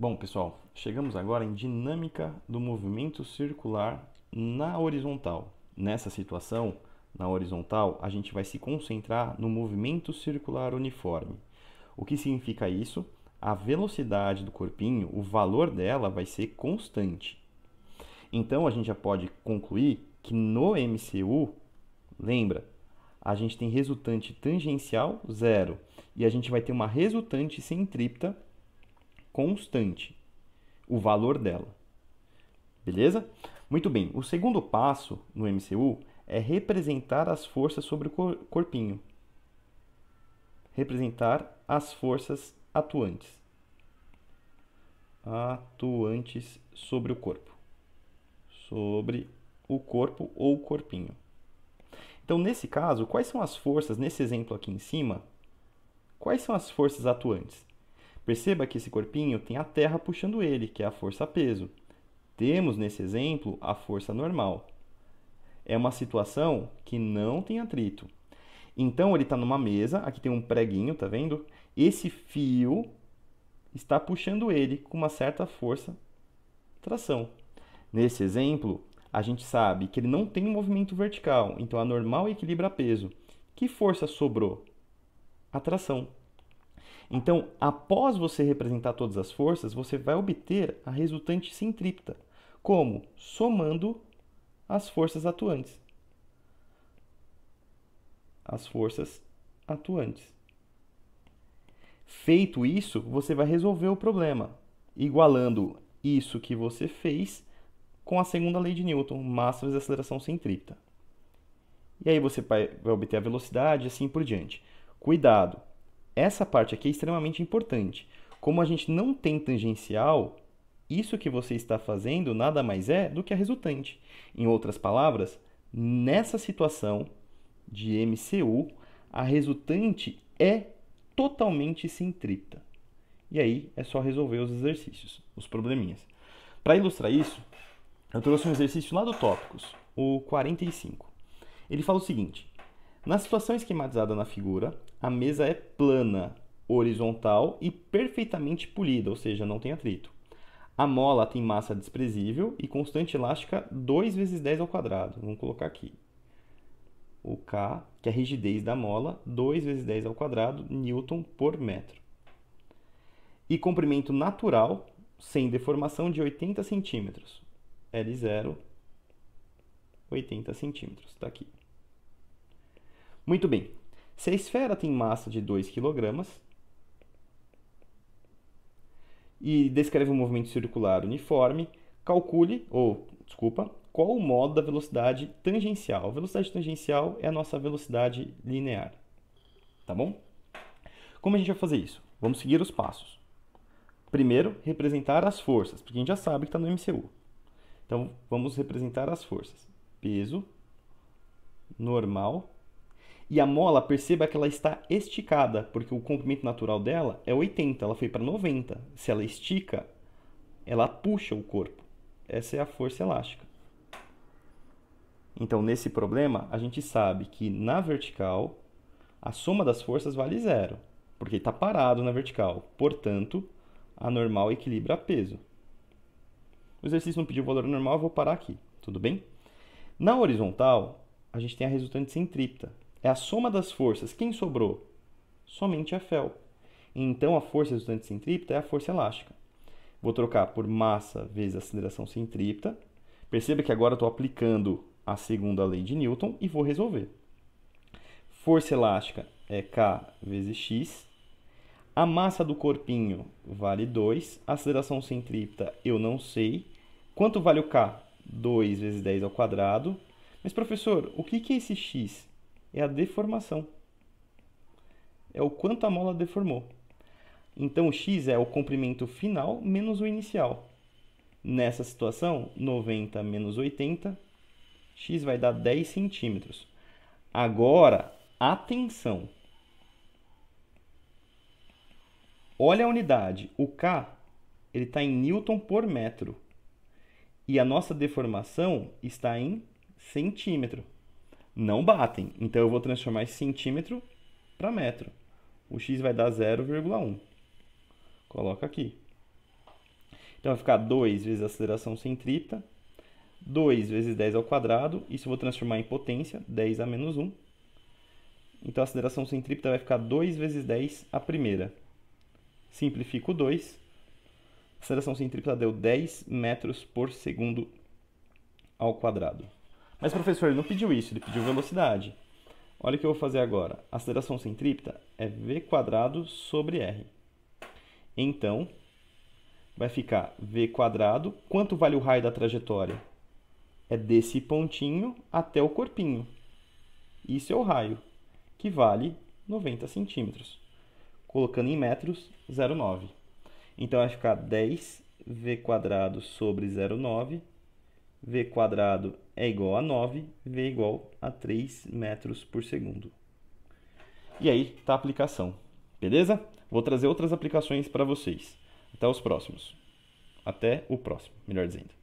Bom, pessoal, chegamos agora em dinâmica do movimento circular na horizontal. Nessa situação, na horizontal, a gente vai se concentrar no movimento circular uniforme. O que significa isso? A velocidade do corpinho, o valor dela vai ser constante. Então a gente já pode concluir que no MCU, lembra, a gente tem resultante tangencial zero e a gente vai ter uma resultante centrípeta constante o valor dela. Beleza? Muito bem, o segundo passo no MCU é representar as forças sobre o corpinho. Representar as forças atuantes. Atuantes sobre o corpo. Sobre o corpo ou o corpinho. Então, nesse caso, quais são as forças, nesse exemplo aqui em cima, quais são as forças atuantes? Perceba que esse corpinho tem a Terra puxando ele, que é a força-peso. Temos nesse exemplo a força normal. É uma situação que não tem atrito. Então ele está numa mesa, aqui tem um preguinho, tá vendo? Esse fio está puxando ele com uma certa força tração. Nesse exemplo, a gente sabe que ele não tem um movimento vertical, então a normal equilibra peso. Que força sobrou? A tração. Então, após você representar todas as forças, você vai obter a resultante centrípeta. Como? Somando as forças atuantes. As forças atuantes. Feito isso, você vai resolver o problema, igualando isso que você fez com a segunda lei de Newton, massa vezes aceleração centrípeta. E aí você vai obter a velocidade e assim por diante. Cuidado! Essa parte aqui é extremamente importante. Como a gente não tem tangencial, isso que você está fazendo nada mais é do que a resultante. Em outras palavras, nessa situação de MCU, a resultante é totalmente centrita. E aí é só resolver os exercícios, os probleminhas. Para ilustrar isso, eu trouxe um exercício lá do Tópicos, o 45. Ele fala o seguinte: na situação esquematizada na figura, a mesa é plana, horizontal e perfeitamente polida, ou seja, não tem atrito. A mola tem massa desprezível e constante elástica 2 vezes 10 ao quadrado. Vamos colocar aqui. O K, que é a rigidez da mola, 2 vezes 10 ao quadrado, Newton por metro. E comprimento natural, sem deformação, de 80 centímetros. L0, 80 centímetros. Está aqui. Muito bem. Se a esfera tem massa de 2 kg e descreve um movimento circular uniforme, calcule, ou desculpa, qual o modo da velocidade tangencial. A velocidade tangencial é a nossa velocidade linear. Tá bom? Como a gente vai fazer isso? Vamos seguir os passos. Primeiro, representar as forças, porque a gente já sabe que está no MCU. Então, vamos representar as forças. Peso, normal e a mola, perceba que ela está esticada, porque o comprimento natural dela é 80, ela foi para 90. Se ela estica, ela puxa o corpo. Essa é a força elástica. Então, nesse problema, a gente sabe que na vertical, a soma das forças vale zero, porque está parado na vertical. Portanto, a normal equilibra peso. O exercício não pediu valor normal, eu vou parar aqui, tudo bem? Na horizontal, a gente tem a resultante centrípeta, é a soma das forças. Quem sobrou? Somente a Fel. Então a força resultante centrípeta é a força elástica. Vou trocar por massa vezes aceleração centrípeta. Perceba que agora estou aplicando a segunda lei de Newton e vou resolver. Força elástica é K vezes X. A massa do corpinho vale 2. A aceleração centrípeta eu não sei. Quanto vale o K? 2 vezes 10 ao quadrado. Mas, professor, o que é esse X? é a deformação. É o quanto a mola deformou. Então o x é o comprimento final menos o inicial. Nessa situação, 90 menos 80, x vai dar 10 centímetros. Agora, atenção! Olha a unidade, o K ele está em newton por metro. E a nossa deformação está em centímetro não batem. Então eu vou transformar esse centímetro para metro. O x vai dar 0,1. Coloca aqui. Então vai ficar 2 vezes a aceleração centrípeta, 2 vezes 10 ao quadrado, isso eu vou transformar em potência, 10 a menos 1. Então a aceleração centrípeta vai ficar 2 vezes 10 a primeira. Simplifico 2. A aceleração centrípeta deu 10 metros por segundo ao quadrado. Mas, professor, ele não pediu isso, ele pediu velocidade. Olha o que eu vou fazer agora. A aceleração centrípeta é v quadrado sobre r. Então, vai ficar v quadrado. Quanto vale o raio da trajetória? É desse pontinho até o corpinho. Isso é o raio, que vale 90 centímetros. Colocando em metros, 0,9. Então, vai ficar 10 v quadrado sobre 0,9. v quadrado é igual a 9, V é igual a 3 metros por segundo. E aí está a aplicação, beleza? Vou trazer outras aplicações para vocês. Até os próximos. Até o próximo, melhor dizendo.